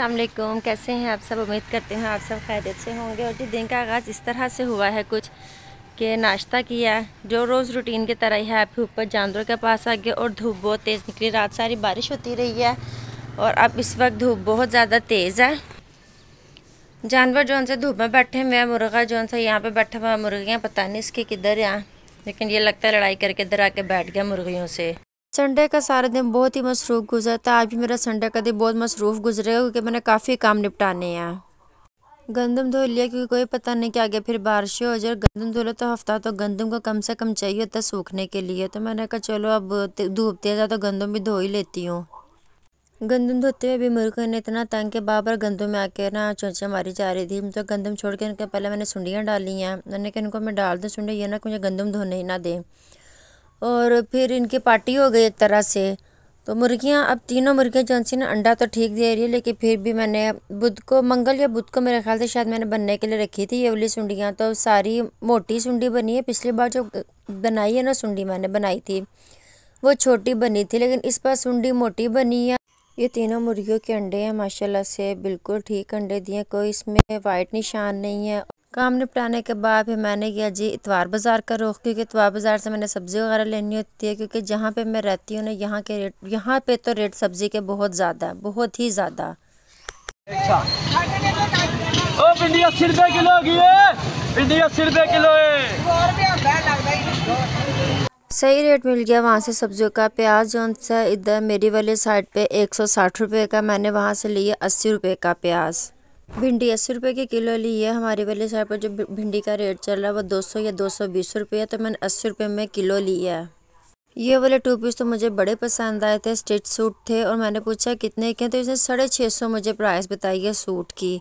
अल्लाम कैसे हैं आप सब उम्मीद करते हैं आप सब खैरियत से होंगे और जी दिन का आगाज़ इस तरह से हुआ है कुछ कि नाश्ता किया जो रोज़ रूटीन की तरह ही है आप ऊपर जानवरों के पास आ गया और धूप बहुत तेज़ निकली रात सारी बारिश होती रही है और अब इस वक्त धूप बहुत ज़्यादा तेज़ है जानवर जो उनसे धूप में बैठे हुए हैं मुर्गा जो उनसे यहाँ पर बैठा हुआ मुर्गियाँ पता नहीं इसके किधर यहाँ लेकिन ये लगता है लड़ाई करके इधर आके बैठ गया मुर्गियों से संडे का सारा दिन बहुत ही मसरूफ़ गुजरता आज भी मेरा संडे का दिन बहुत मसरूफ़ गुजरेगा क्योंकि मैंने काफ़ी काम निपटाने हैं गंदम धो लिया क्योंकि कोई पता नहीं कि आगे फिर बारिश हो जाए गंदम धो लो तो हफ्ता तो गंदम को कम से कम चाहिए होता सूखने के लिए तो मैंने कहा चलो अब धूप दिया जाए तो गंदम भी धो ही लेती हूँ गंदम धोते हुए भी मुर्गे ने इतना तंग के बाबर गंदम में आके ना चोचा मारी जा रही थी तो गंदम छोड़ के इनके पहले मैंने सुंडियाँ डाली हैं मैंने कहा इनको मैं डाल दूँ सुंडी ये ना कि मुझे गंदम धोने ही ना दें और फिर इनकी पार्टी हो गई एक तरह से तो मुर्गियाँ अब तीनों मुर्गियाँ जो सी ना अंडा तो ठीक दे रही है लेकिन फिर भी मैंने बुध को मंगल या बुध को मेरे ख्याल से शायद मैंने बनने के लिए रखी थी ये वाली सुंडियाँ तो सारी मोटी सुंडी बनी है पिछली बार जो बनाई है ना सुंडी मैंने बनाई थी वो छोटी बनी थी लेकिन इस बार सुंडी मोटी बनी है ये तीनों मुर्गियों के अंडे हैं माशाला से बिल्कुल ठीक अंडे दिए कोई इसमें वाइट निशान नहीं है काम निपटाने के बाद फिर मैंने किया जी इतवार बाज़ार का रुख क्योंकि इतवार बाज़ार से मैंने सब्ज़ी वगैरह लेनी होती है क्योंकि जहाँ पे मैं रहती हूँ ना यहाँ के रेट यहाँ पे तो रेट सब्ज़ी के बहुत ज़्यादा है बहुत ही ज़्यादा अच्छा। किलो अस्सी किलो सही रेट मिल गया वहाँ से सब्जियों का प्याज जो इधर मेरी वाली साइड पे एक सौ साठ रुपये का मैंने वहाँ से लिया अस्सी रुपये का प्याज भिंडी अस्सी रुपये के किलो ली है हमारे वाले शहर पर जो भिंडी का रेट चल रहा है वो दो सौ या दो सौ बीस रुपये है तो मैंने अस्सी रुपये में किलो ली है ये वाले टू पीस तो मुझे बड़े पसंद आए थे स्टिच सूट थे और मैंने पूछा कितने के तो इसने साढ़े छः सौ मुझे प्राइस बताई है सूट की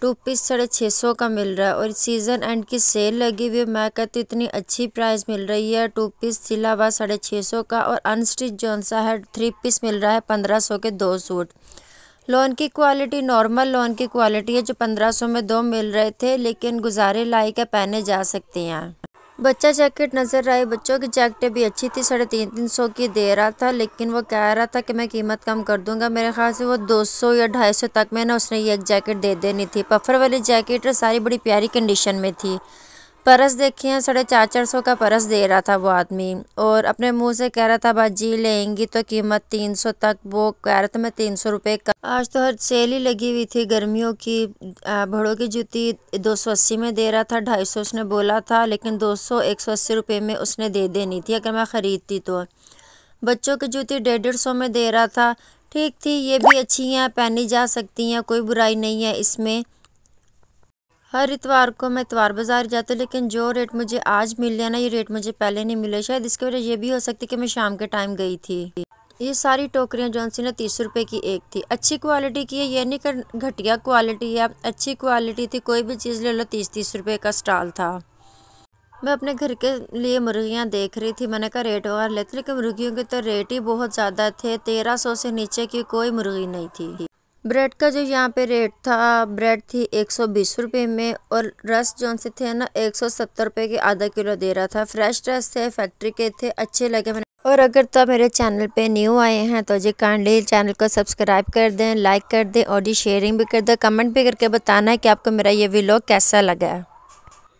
टू पीस साढ़े छः सौ का मिल रहा है और सीज़न एंड की सेल लगी हुई है मैं कहती इतनी अच्छी प्राइस मिल रही है टू पीस सिला हुआ साढ़े छः सौ का और अनस्टिच जौन सा है थ्री पीस मिल रहा है पंद्रह सौ के दो सूट लोन की क्वालिटी नॉर्मल लोन की क्वालिटी है जो पंद्रह सौ में दो मिल रहे थे लेकिन गुजारे लायक है पहने जा सकते हैं बच्चा जैकेट नज़र आए बच्चों की जैकेट भी अच्छी थी साढ़े तीन तीन सौ की दे रहा था लेकिन वो कह रहा था कि मैं कीमत कम कर दूंगा मेरे ख्याल से वो दो सौ या ढाई सौ तक में ना उसने ये एक जैकेट दे देनी थी पफर वाली जैकेट सारी बड़ी प्यारी कंडीशन में थी परस देखे हैं साढ़े चार चार सौ का परस दे रहा था वो आदमी और अपने मुंह से कह रहा था भाजी लेंगी तो कीमत तीन सौ तक वो कह रहा था मैं तीन सौ रुपये का आज तो हर सेल ही लगी हुई थी गर्मियों की भड़ों की जूती दो सौ अस्सी में दे रहा था ढाई सौ उसने बोला था लेकिन दो सौ एक सौ अस्सी रुपये में उसने दे देनी थी अगर मैं ख़रीदती तो बच्चों की जूती डेढ़ डेढ़ सौ में दे रहा था ठीक थी ये भी अच्छी हैं पहनी जा सकती हैं कोई बुराई नहीं है इसमें हर इतवार को मैं इतवार बाज़ार जाती हूँ लेकिन जो रेट मुझे आज मिल है ना ये रेट मुझे पहले नहीं मिले शायद इसकी वजह ये भी हो सकती है कि मैं शाम के टाइम गई थी ये सारी टोकरियाँ जो सी ना तीस रुपये की एक थी अच्छी क्वालिटी की है ये नहीं कर घटिया क्वालिटी है अच्छी क्वालिटी थी कोई भी चीज़ ले लो तीस तीस रुपये का स्टॉल था मैं अपने घर के लिए मुर्गियाँ देख रही थी मैंने कहा रेट वगैरह लेते लेकिन मुर्गियों के तो रेट ही बहुत ज़्यादा थे तेरह सौ से नीचे की कोई मुर्गी नहीं थी ब्रेड का जो यहाँ पे रेट था ब्रेड थी एक सौ बीस रुपये में और रस जो से थे ना एक सौ सत्तर रुपये के आधा किलो दे रहा था फ्रेश रस थे फैक्ट्री के थे अच्छे लगे मैंने और अगर तो मेरे चैनल पे न्यू आए हैं तो जी काइंडली चैनल को सब्सक्राइब कर दें लाइक कर दें और जी शेयरिंग भी कर दें कमेंट भी करके बताना है कि आपको मेरा ये वीलॉग कैसा लगा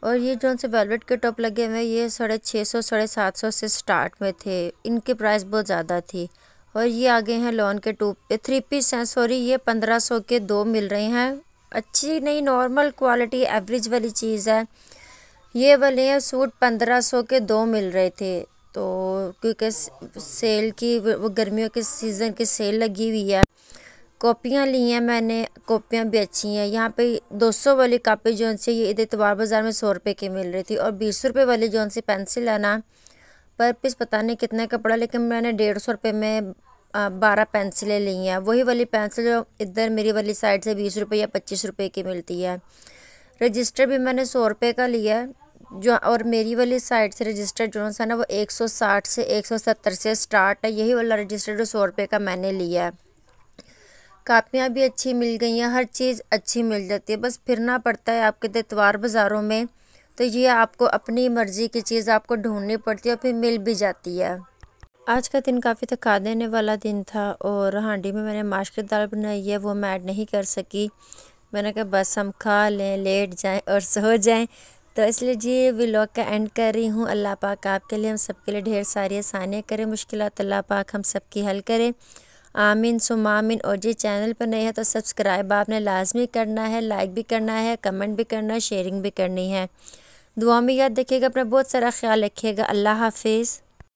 और ये जो से वेलवेट के टॉप लगे हुए ये साढ़े छः सौ साढ़े सात सौ से स्टार्ट में थे इनकी प्राइस बहुत ज़्यादा थी और ये आ गए हैं लॉन के टू थ्री पीस हैं सॉरी ये पंद्रह सौ के दो मिल रहे हैं अच्छी नहीं नॉर्मल क्वालिटी एवरेज वाली चीज़ है ये वाले हैं सूट पंद्रह सौ के दो मिल रहे थे तो क्योंकि सेल की वो गर्मियों के सीज़न की सेल लगी हुई है कॉपियाँ ली हैं मैंने कॉपियाँ भी अच्छी हैं यहाँ पे 200 वाली कापी जो से ये इधर इतवार बाज़ार में सौ रुपये की मिल रही थी और बीस रुपये वाली जो सी पेंसिल है ना पर पीस पता नहीं कितने का पड़ा लेकिन मैंने डेढ़ सौ रुपये में बारह पेंसिलें ली हैं वही वाली पेंसिल जो इधर मेरी वाली साइड से बीस रुपये या पच्चीस रुपये की मिलती है रजिस्टर भी मैंने सौ रुपये का लिया है जो और मेरी वाली साइड से रजिस्टर जो है ना वो एक सौ साठ से एक सौ सत्तर से स्टार्ट है यही वाला रजिस्टर जो सौ रुपये का मैंने लिया है कापियाँ भी अच्छी मिल गई हैं हर चीज़ अच्छी मिल जाती है बस फिरना पड़ता है आपके तो इतवार बाज़ारों में तो ये आपको अपनी मर्ज़ी की चीज़ आपको ढूंढनी पड़ती है और फिर मिल भी जाती है आज का दिन काफ़ी थका देने वाला दिन था और हांडी में मैंने माश की दाल बनाई है वो मैं ऐड नहीं कर सकी मैंने कहा बस हम खा लें लेट जाएं और सो जाएं तो इसलिए जी व्लॉग का एंड कर रही हूँ अल्लाह पाक आपके लिए हम सबके लिए ढेर सारी आसानियाँ करें मुश्किल अल्लाह पाक हम सबकी हल करें आमिन सुमामिन और जी चैनल पर नहीं है तो सब्सक्राइब आपने लाजमी करना है लाइक भी करना है कमेंट भी करना है शेयरिंग भी करनी है दुआ में याद रखिएगा अपना बहुत सारा ख्याल रखिएगा अल्लाह हाफिज़